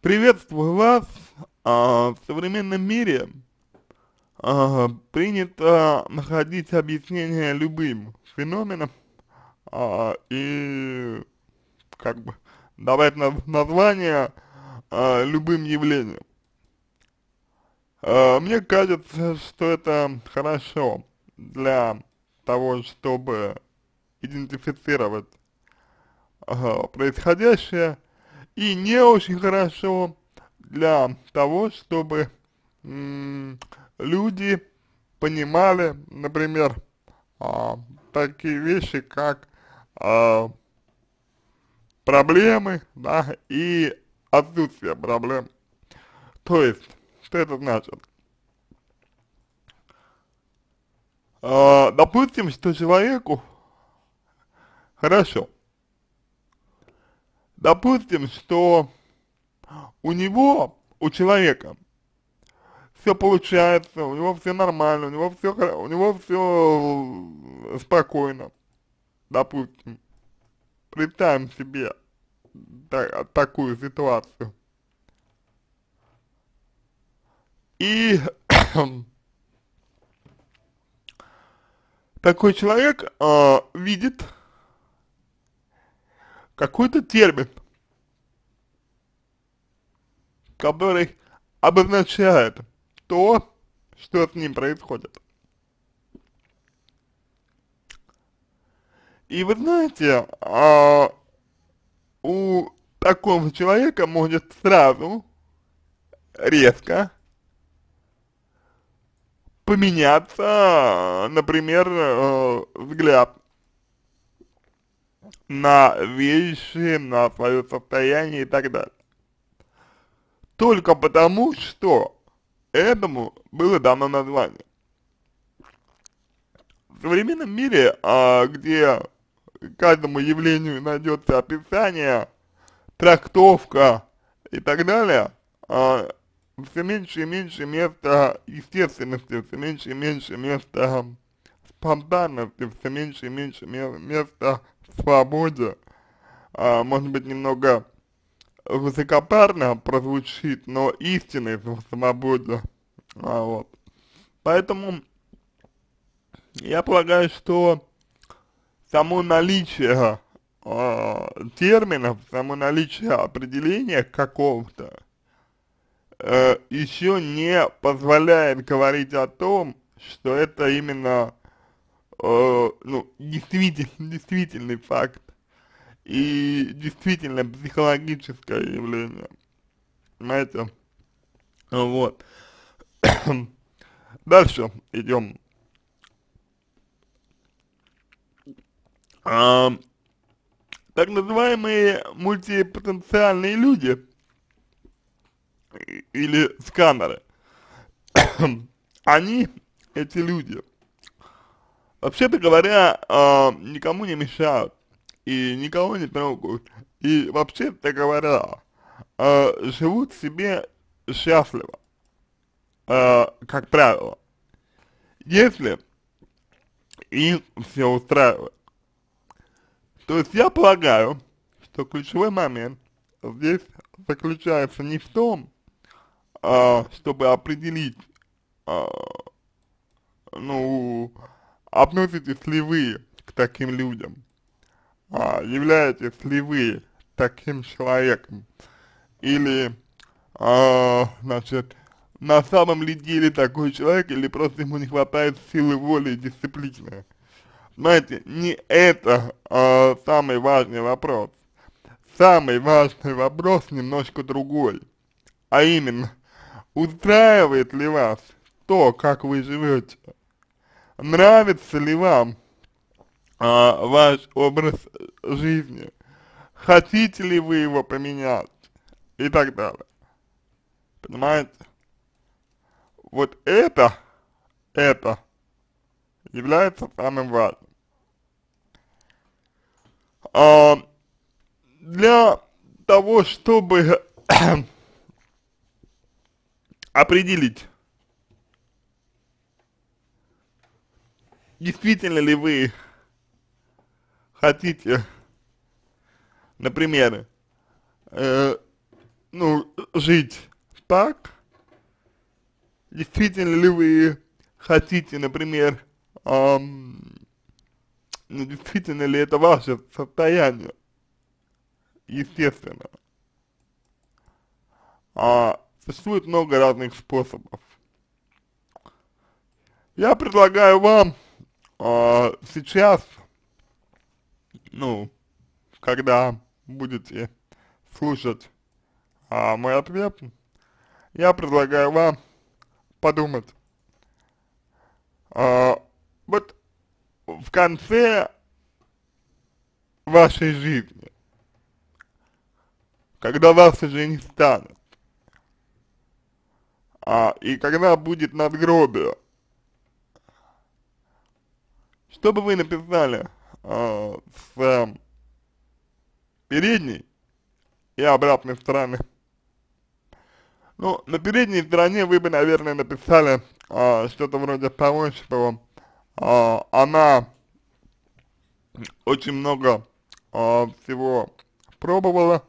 Приветствую вас. А, в современном мире а, принято находить объяснение любым феноменам а, и как бы давать название а, любым явлениям. А, мне кажется, что это хорошо для того, чтобы идентифицировать а, происходящее, и не очень хорошо для того, чтобы люди понимали, например, а, такие вещи, как а, проблемы, да, и отсутствие проблем. То есть, что это значит? А, допустим, что человеку, хорошо, Допустим, что у него, у человека, все получается, у него все нормально, у него все, у него все спокойно, допустим. Представим себе так, такую ситуацию. И такой человек э, видит, какой-то термин, который обозначает то, что с ним происходит. И вы знаете, а, у такого человека может сразу, резко поменяться, например, э, взгляд на вещи, на свое состояние и так далее. Только потому, что этому было дано название. В современном мире, а, где каждому явлению найдется описание, трактовка и так далее, а, все меньше и меньше места естественности, все меньше и меньше места спонтанности, все меньше и меньше места свободе, а, может быть, немного высокопарно прозвучит, но истинной в свободе. А, вот. Поэтому я полагаю, что само наличие э, терминов, само наличие определения какого-то э, еще не позволяет говорить о том, что это именно Э, ну, действительно, действительный факт и действительно психологическое явление. Понимаете? Вот. Дальше идем. А, так называемые мультипотенциальные люди или сканеры, они, эти люди, вообще-то говоря, э, никому не мешают и никого не трогают, и вообще-то говоря, э, живут себе счастливо, э, как правило, если их все устраивает. То есть я полагаю, что ключевой момент здесь заключается не в том, э, чтобы определить, э, ну, Относитесь ли вы к таким людям? А, являетесь ли вы таким человеком? Или, а, значит, на самом ли деле такой человек, или просто ему не хватает силы воли и дисциплины? Знаете, не это а, самый важный вопрос. Самый важный вопрос немножко другой. А именно, устраивает ли вас то, как вы живете? Нравится ли вам а, ваш образ жизни? Хотите ли вы его поменять? И так далее. Понимаете? Вот это, это является самым важным. А, для того, чтобы определить действительно ли вы хотите, например, э, ну, жить так, действительно ли вы хотите, например, эм, ну, действительно ли это ваше состояние, естественно. А, существует много разных способов. Я предлагаю вам э, сейчас, ну, когда будете слушать э, мой ответ, я предлагаю вам подумать. Э, вот в конце вашей жизни, когда вас уже не станет, а, и когда будет надгробие, что бы вы написали э, с э, передней и обратной стороны? Ну, на передней стороне вы бы, наверное, написали э, что-то вроде того, что э, она очень много э, всего пробовала,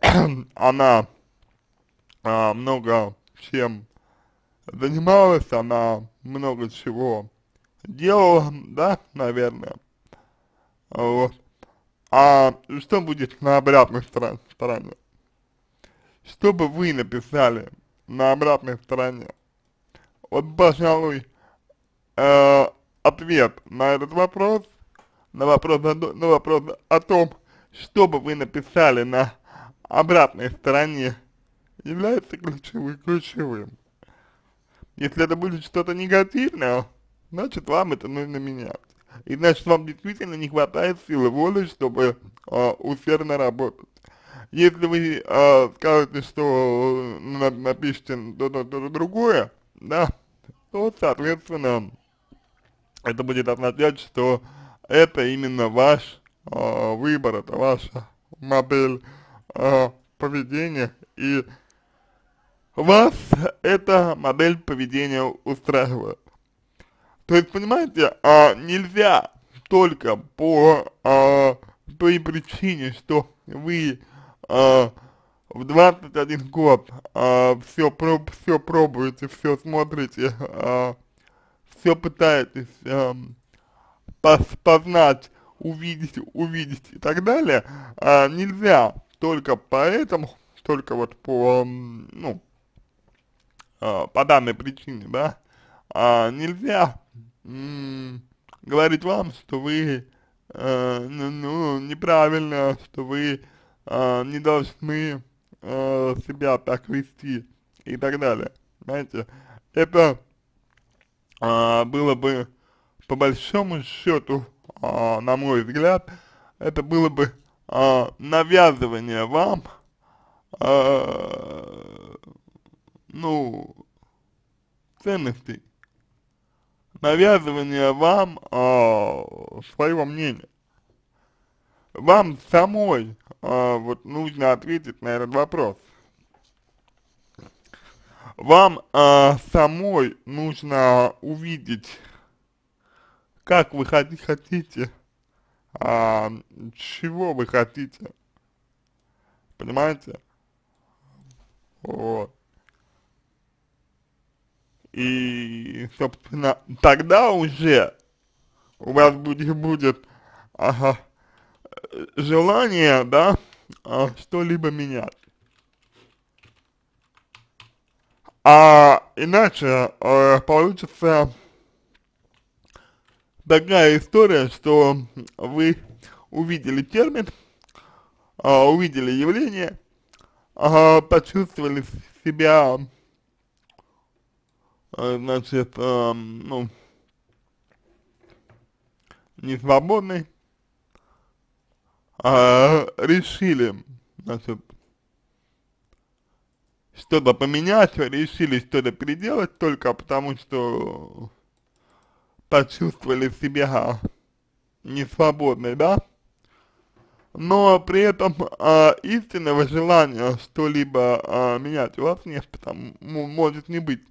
она э, много чем занималась, она много чего делала, да, наверное. Вот. А что будет на обратной стороне? Что бы вы написали на обратной стороне? Вот, пожалуй, э, ответ на этот вопрос, на вопрос, на вопрос о том, что бы вы написали на обратной стороне, является ключевым. ключевым. Если это будет что-то негативное, значит вам это нужно менять. И значит вам действительно не хватает силы воли, чтобы э, усердно работать. Если вы э, скажете, что э, напишите то-то-то другое, да, то, соответственно, это будет означать, что это именно ваш э, выбор, это ваша модель э, поведения, и вас эта модель поведения устраивает. То есть, понимаете, а, нельзя только по а, той причине, что вы а, в 21 год а, все, проб, все пробуете, все смотрите, а, все пытаетесь а, пос, познать, увидеть, увидеть и так далее, а, нельзя только поэтому, только вот по, ну, а, по данной причине, да, а, нельзя говорить вам, что вы, э, ну, неправильно, что вы э, не должны э, себя так вести и так далее. Знаете, это э, было бы, по большому счету, э, на мой взгляд, это было бы э, навязывание вам, э, ну, ценностей навязывание вам э, своего мнения. Вам самой э, вот нужно ответить на этот вопрос. Вам э, самой нужно увидеть, как вы хотите, э, чего вы хотите. Понимаете? Вот и, собственно, тогда уже у вас будет, будет ага, желание, да, а, что-либо менять. А иначе э, получится такая история, что вы увидели термин, э, увидели явление, э, почувствовали себя Э, значит, э, ну, не свободный, э, решили, значит, что-то поменять, решили что-то переделать только потому, что почувствовали себя не несвободной, да? Но при этом э, истинного желания что-либо э, менять у вас нет, потому может не быть.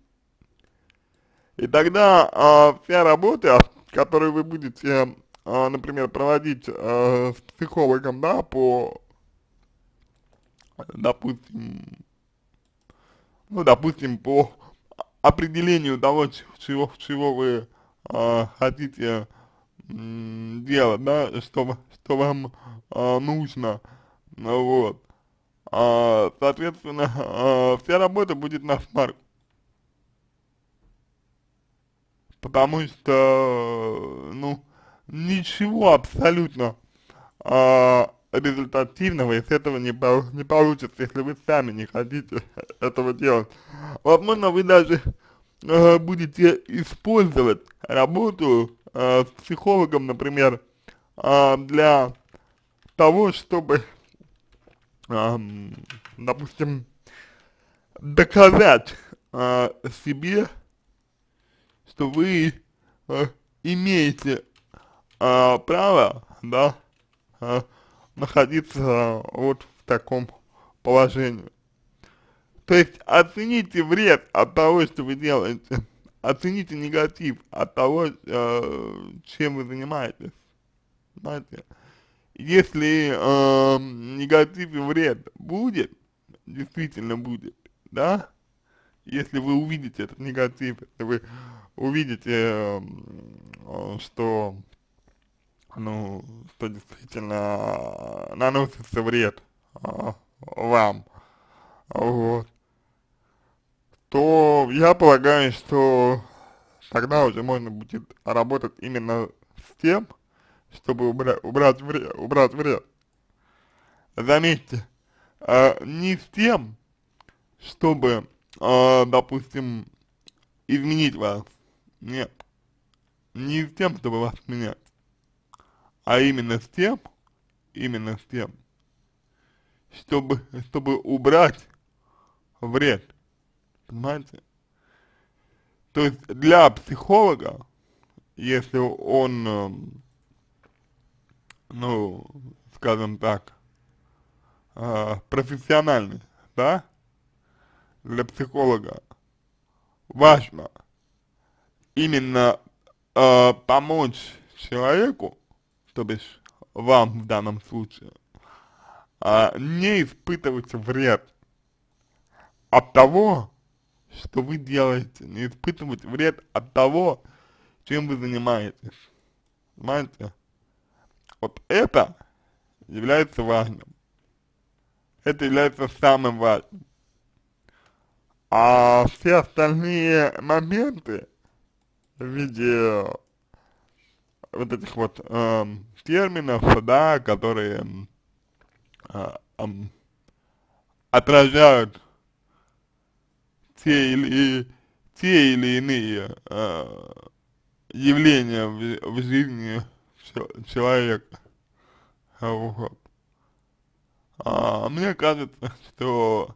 И тогда э, вся работа, которую вы будете, э, например, проводить э, а, с психологом, да, по, допустим, ну, допустим, по определению того, чего, чего вы э, хотите э, делать, да, что, что вам э, нужно, вот, э, соответственно, э, вся работа будет на смарт потому что, э, ну, ничего абсолютно э, результативного из этого не, не получится, если вы сами не хотите этого делать. Возможно, вы даже э, будете использовать работу э, с психологом, например, э, для того, чтобы, э, допустим, доказать э, себе что вы э, имеете э, право, да, э, находиться вот в таком положении. То есть оцените вред от того, что вы делаете, оцените негатив от того, э, чем вы занимаетесь. Знаете, если э, негатив и вред будет, действительно будет, да, если вы увидите этот негатив, если вы увидите, э, что, ну, что действительно наносится вред а, вам, вот, то я полагаю, что тогда уже можно будет работать именно с тем, чтобы убрать, вред, убрать вред. Заметьте, э, не с тем, чтобы, э, допустим, изменить вас, нет. Не с тем, чтобы вас менять, а именно с тем, именно с тем, чтобы, чтобы убрать вред. Понимаете? То есть для психолога, если он, эм, ну, скажем так, э, профессиональный, да, для психолога важно – именно э, помочь человеку, то бишь вам в данном случае, э, не испытывать вред от того, что вы делаете, не испытывать вред от того, чем вы занимаетесь. Понимаете? Вот это является важным. Это является самым важным. А все остальные моменты, в виде вот этих вот э, терминов, да, которые э, э, отражают те или, те или иные э, явления в, в жизни человека. Вот. А, мне кажется, что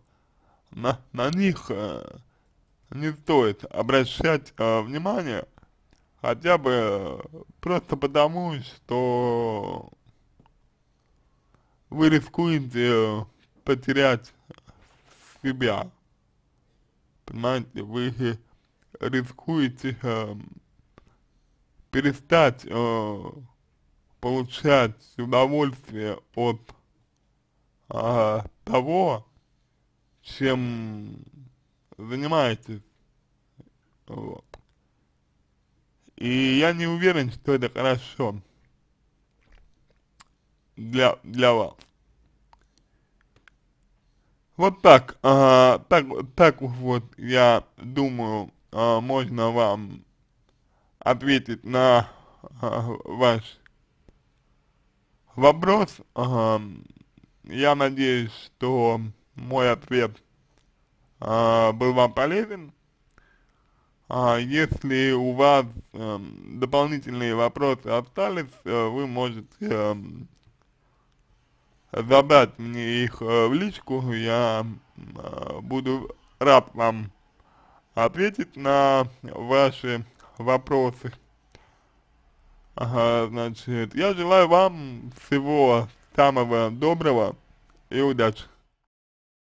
на, на них э, не стоит обращать э, внимание, Хотя бы э, просто потому, что вы рискуете э, потерять себя. Понимаете, вы рискуете э, перестать э, получать удовольствие от э, того, чем занимаетесь. Вот. И я не уверен, что это хорошо для, для вас. Вот так, а, так, так вот, я думаю, а, можно вам ответить на а, ваш вопрос. А, я надеюсь, что мой ответ а, был вам полезен. А если у вас эм, дополнительные вопросы остались, э, вы можете э, эм, задать мне их э, в личку, я э, буду рад вам ответить на ваши вопросы. Ага, значит, я желаю вам всего самого доброго и удачи.